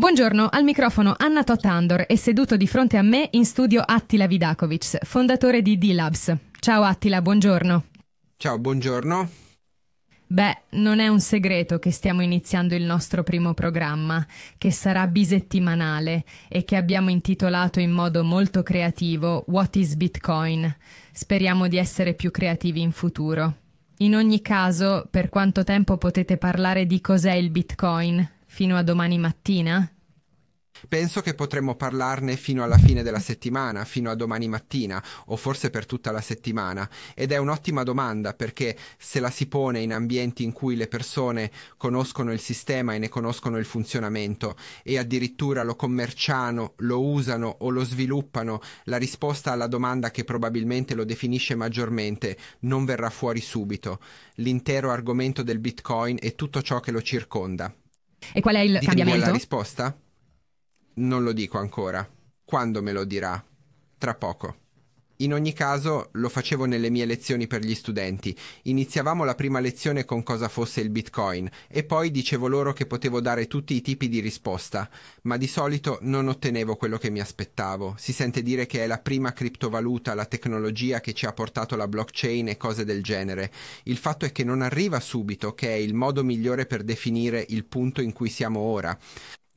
Buongiorno, al microfono Anna Totandor e seduto di fronte a me in studio Attila Vidakovic, fondatore di D-Labs. Ciao Attila, buongiorno. Ciao, buongiorno. Beh, non è un segreto che stiamo iniziando il nostro primo programma, che sarà bisettimanale e che abbiamo intitolato in modo molto creativo What is Bitcoin? Speriamo di essere più creativi in futuro. In ogni caso, per quanto tempo potete parlare di cos'è il Bitcoin? fino a domani mattina? Penso che potremmo parlarne fino alla fine della settimana, fino a domani mattina, o forse per tutta la settimana. Ed è un'ottima domanda perché se la si pone in ambienti in cui le persone conoscono il sistema e ne conoscono il funzionamento e addirittura lo commerciano, lo usano o lo sviluppano, la risposta alla domanda che probabilmente lo definisce maggiormente non verrà fuori subito. L'intero argomento del Bitcoin e tutto ciò che lo circonda. E qual è il Ditemi cambiamento? la risposta? Non lo dico ancora. Quando me lo dirà? Tra poco. In ogni caso lo facevo nelle mie lezioni per gli studenti. Iniziavamo la prima lezione con cosa fosse il bitcoin e poi dicevo loro che potevo dare tutti i tipi di risposta, ma di solito non ottenevo quello che mi aspettavo. Si sente dire che è la prima criptovaluta, la tecnologia che ci ha portato la blockchain e cose del genere. Il fatto è che non arriva subito, che è il modo migliore per definire il punto in cui siamo ora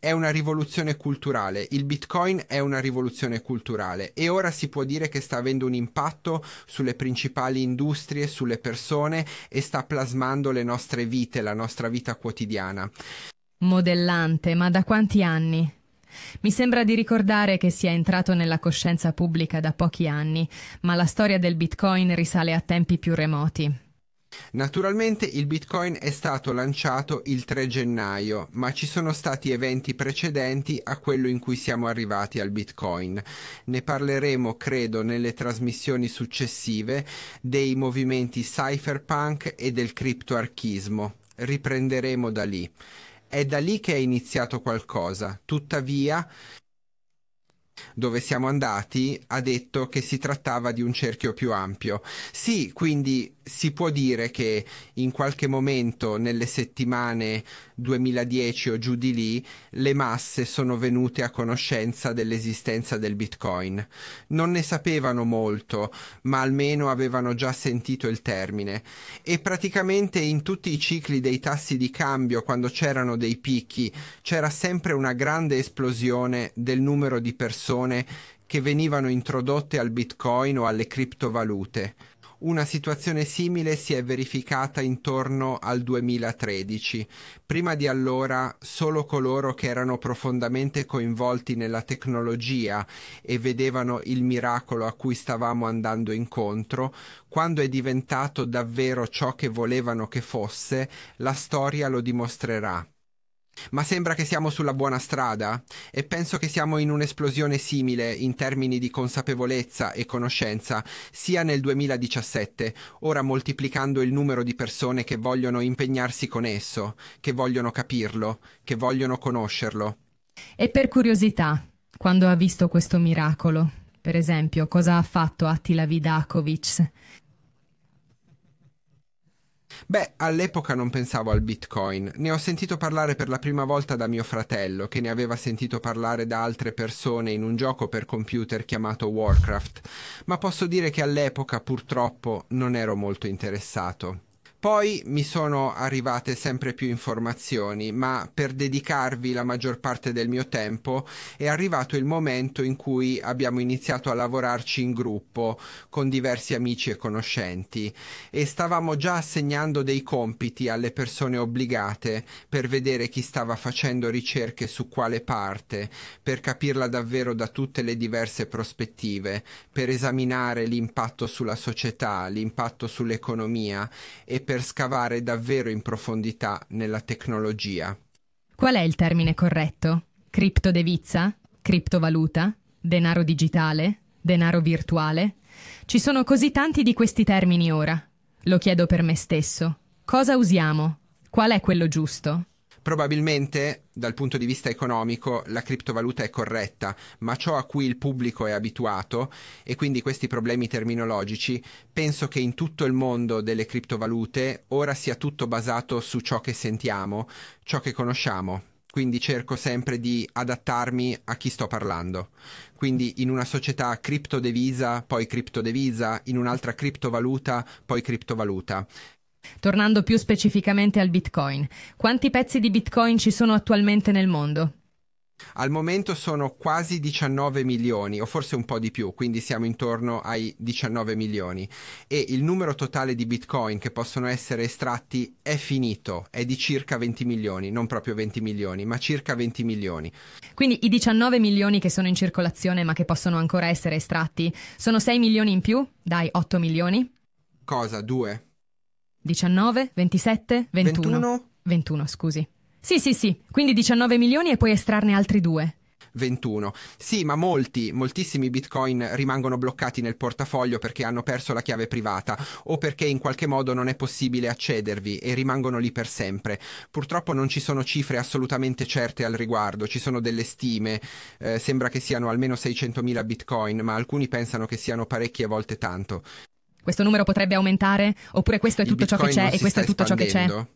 è una rivoluzione culturale, il Bitcoin è una rivoluzione culturale e ora si può dire che sta avendo un impatto sulle principali industrie, sulle persone e sta plasmando le nostre vite, la nostra vita quotidiana. Modellante, ma da quanti anni? Mi sembra di ricordare che sia entrato nella coscienza pubblica da pochi anni, ma la storia del Bitcoin risale a tempi più remoti. Naturalmente il Bitcoin è stato lanciato il 3 gennaio, ma ci sono stati eventi precedenti a quello in cui siamo arrivati al Bitcoin. Ne parleremo, credo, nelle trasmissioni successive dei movimenti cypherpunk e del criptoarchismo. Riprenderemo da lì. È da lì che è iniziato qualcosa. Tuttavia, dove siamo andati ha detto che si trattava di un cerchio più ampio. Sì, quindi si può dire che in qualche momento nelle settimane 2010 o giù di lì le masse sono venute a conoscenza dell'esistenza del Bitcoin. Non ne sapevano molto, ma almeno avevano già sentito il termine e praticamente in tutti i cicli dei tassi di cambio quando c'erano dei picchi c'era sempre una grande esplosione del numero di persone persone che venivano introdotte al bitcoin o alle criptovalute. Una situazione simile si è verificata intorno al 2013. Prima di allora solo coloro che erano profondamente coinvolti nella tecnologia e vedevano il miracolo a cui stavamo andando incontro, quando è diventato davvero ciò che volevano che fosse, la storia lo dimostrerà. Ma sembra che siamo sulla buona strada e penso che siamo in un'esplosione simile in termini di consapevolezza e conoscenza sia nel 2017, ora moltiplicando il numero di persone che vogliono impegnarsi con esso, che vogliono capirlo, che vogliono conoscerlo. E per curiosità, quando ha visto questo miracolo, per esempio, cosa ha fatto Attila Vidakovic? Beh, all'epoca non pensavo al bitcoin, ne ho sentito parlare per la prima volta da mio fratello, che ne aveva sentito parlare da altre persone in un gioco per computer chiamato Warcraft, ma posso dire che all'epoca purtroppo non ero molto interessato. Poi mi sono arrivate sempre più informazioni, ma per dedicarvi la maggior parte del mio tempo è arrivato il momento in cui abbiamo iniziato a lavorarci in gruppo con diversi amici e conoscenti e stavamo già assegnando dei compiti alle persone obbligate per vedere chi stava facendo ricerche su quale parte, per capirla davvero da tutte le diverse prospettive, per esaminare l'impatto sulla società, l'impatto sull'economia e per per scavare davvero in profondità nella tecnologia. Qual è il termine corretto? Criptodevizza? Criptovaluta? Denaro digitale? Denaro virtuale? Ci sono così tanti di questi termini ora. Lo chiedo per me stesso. Cosa usiamo? Qual è quello giusto? Probabilmente dal punto di vista economico la criptovaluta è corretta, ma ciò a cui il pubblico è abituato e quindi questi problemi terminologici, penso che in tutto il mondo delle criptovalute ora sia tutto basato su ciò che sentiamo, ciò che conosciamo. Quindi cerco sempre di adattarmi a chi sto parlando. Quindi in una società criptodevisa, poi criptodevisa, in un'altra criptovaluta, poi criptovaluta Tornando più specificamente al Bitcoin, quanti pezzi di Bitcoin ci sono attualmente nel mondo? Al momento sono quasi 19 milioni o forse un po' di più, quindi siamo intorno ai 19 milioni e il numero totale di bitcoin che possono essere estratti è finito, è di circa 20 milioni, non proprio 20 milioni, ma circa 20 milioni. Quindi i 19 milioni che sono in circolazione ma che possono ancora essere estratti sono 6 milioni in più? Dai, 8 milioni? Cosa? 2? 19, 27, 21. 21? 21, scusi. Sì, sì, sì, quindi 19 milioni e puoi estrarne altri due. 21. Sì, ma molti, moltissimi bitcoin rimangono bloccati nel portafoglio perché hanno perso la chiave privata o perché in qualche modo non è possibile accedervi e rimangono lì per sempre. Purtroppo non ci sono cifre assolutamente certe al riguardo, ci sono delle stime, eh, sembra che siano almeno 600.000 bitcoin, ma alcuni pensano che siano parecchie volte tanto questo numero potrebbe aumentare oppure questo è tutto ciò che c'è e questo è tutto ciò che c'è?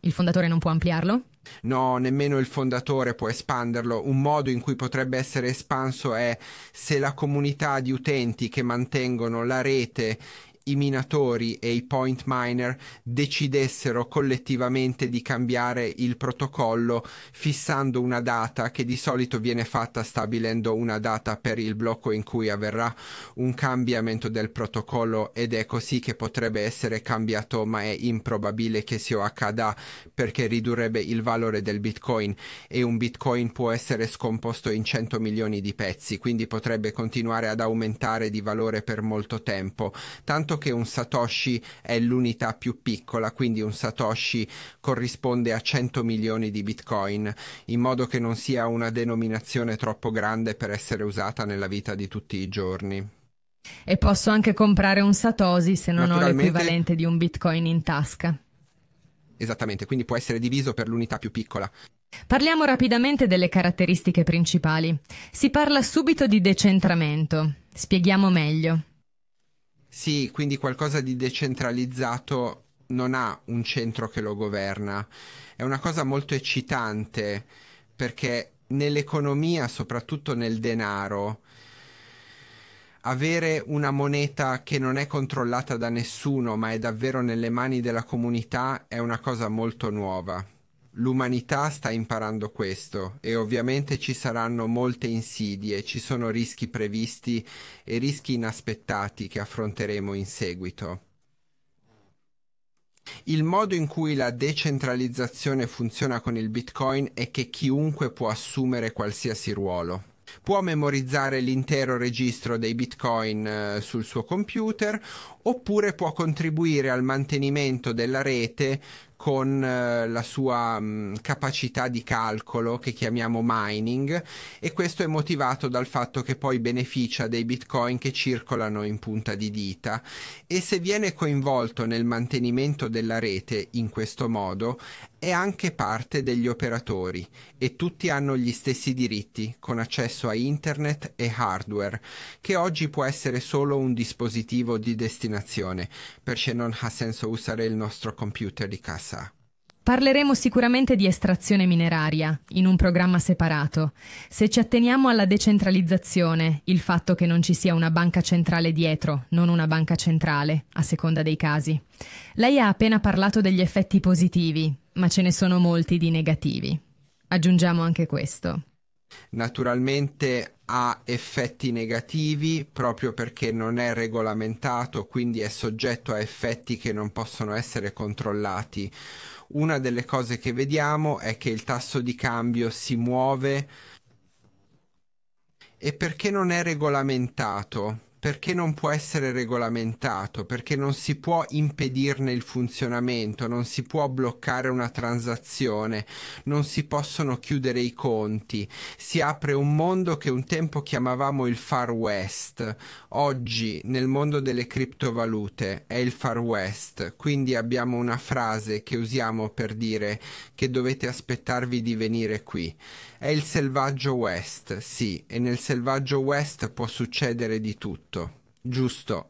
Il fondatore non può ampliarlo? No, nemmeno il fondatore può espanderlo. Un modo in cui potrebbe essere espanso è se la comunità di utenti che mantengono la rete i minatori e i point miner decidessero collettivamente di cambiare il protocollo fissando una data che di solito viene fatta stabilendo una data per il blocco in cui avverrà un cambiamento del protocollo ed è così che potrebbe essere cambiato ma è improbabile che sia accada perché ridurrebbe il valore del bitcoin e un bitcoin può essere scomposto in 100 milioni di pezzi quindi potrebbe continuare ad aumentare di valore per molto tempo tanto conto che un Satoshi è l'unità più piccola, quindi un Satoshi corrisponde a 100 milioni di bitcoin, in modo che non sia una denominazione troppo grande per essere usata nella vita di tutti i giorni. E posso anche comprare un Satoshi se non ho l'equivalente di un bitcoin in tasca. Esattamente, quindi può essere diviso per l'unità più piccola. Parliamo rapidamente delle caratteristiche principali. Si parla subito di decentramento. Spieghiamo meglio. Sì, quindi qualcosa di decentralizzato non ha un centro che lo governa. È una cosa molto eccitante perché nell'economia, soprattutto nel denaro, avere una moneta che non è controllata da nessuno ma è davvero nelle mani della comunità è una cosa molto nuova l'umanità sta imparando questo e ovviamente ci saranno molte insidie, ci sono rischi previsti e rischi inaspettati che affronteremo in seguito. Il modo in cui la decentralizzazione funziona con il Bitcoin è che chiunque può assumere qualsiasi ruolo può memorizzare l'intero registro dei bitcoin eh, sul suo computer oppure può contribuire al mantenimento della rete con eh, la sua mh, mm, capacità di calcolo che chiamiamo mining e questo è motivato dal fatto che poi beneficia dei bitcoin che circolano in punta di dita e se viene coinvolto nel mantenimento della rete in questo modo è anche parte degli operatori e tutti hanno gli stessi diritti con accesso a internet e hardware, che oggi può essere solo un dispositivo di destinazione, perché non ha senso usare il nostro computer di casa. Parleremo sicuramente di estrazione mineraria, in un programma separato. Se ci atteniamo alla decentralizzazione, il fatto che non ci sia una banca centrale dietro, non una banca centrale, a seconda dei casi. Lei ha appena parlato degli effetti positivi, ma ce ne sono molti di negativi. Aggiungiamo anche questo. Naturalmente ha effetti negativi proprio perché non è regolamentato, quindi è soggetto a effetti che non possono essere controllati. Una delle cose che vediamo è che il tasso di cambio si muove e perché non è regolamentato? perché non può essere regolamentato, perché non si può impedirne il funzionamento, non si può bloccare una transazione, non si possono chiudere i conti, si apre un mondo che un tempo chiamavamo il Far West, oggi nel mondo delle criptovalute è il Far West, quindi abbiamo una frase che usiamo per dire che dovete aspettarvi di venire qui. È il selvaggio West, sì, e nel selvaggio West può succedere di tutto. Esatto, giusto.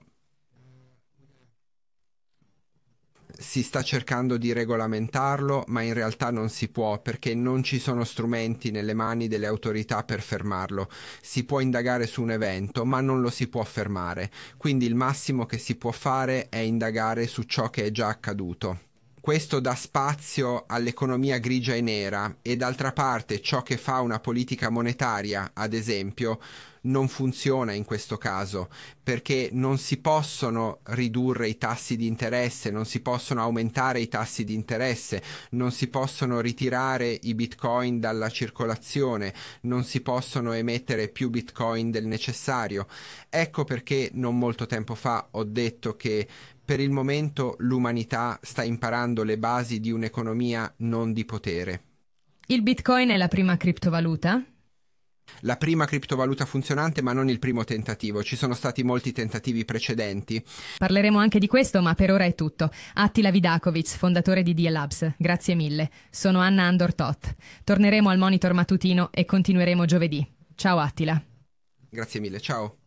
si sta cercando di regolamentarlo, ma in realtà non si può perché non ci sono strumenti nelle mani delle autorità per fermarlo. Si può indagare su un evento, ma non lo si può fermare. Quindi il massimo che si può fare è indagare su ciò che è già accaduto questo dà spazio all'economia grigia e nera e d'altra parte ciò che fa una politica monetaria, ad esempio, non funziona in questo caso perché non si possono ridurre i tassi di interesse, non si possono aumentare i tassi di interesse, non si possono ritirare i bitcoin dalla circolazione, non si possono emettere più bitcoin del necessario. Ecco perché non molto tempo fa ho detto che per il momento l'umanità sta imparando le basi di un'economia non di potere. Il bitcoin è la prima criptovaluta? La prima criptovaluta funzionante, ma non il primo tentativo. Ci sono stati molti tentativi precedenti. Parleremo anche di questo, ma per ora è tutto. Attila Vidakovic, fondatore di DIA grazie mille. Sono Anna Andortot. Torneremo al monitor mattutino e continueremo giovedì. Ciao Attila. Grazie mille, ciao.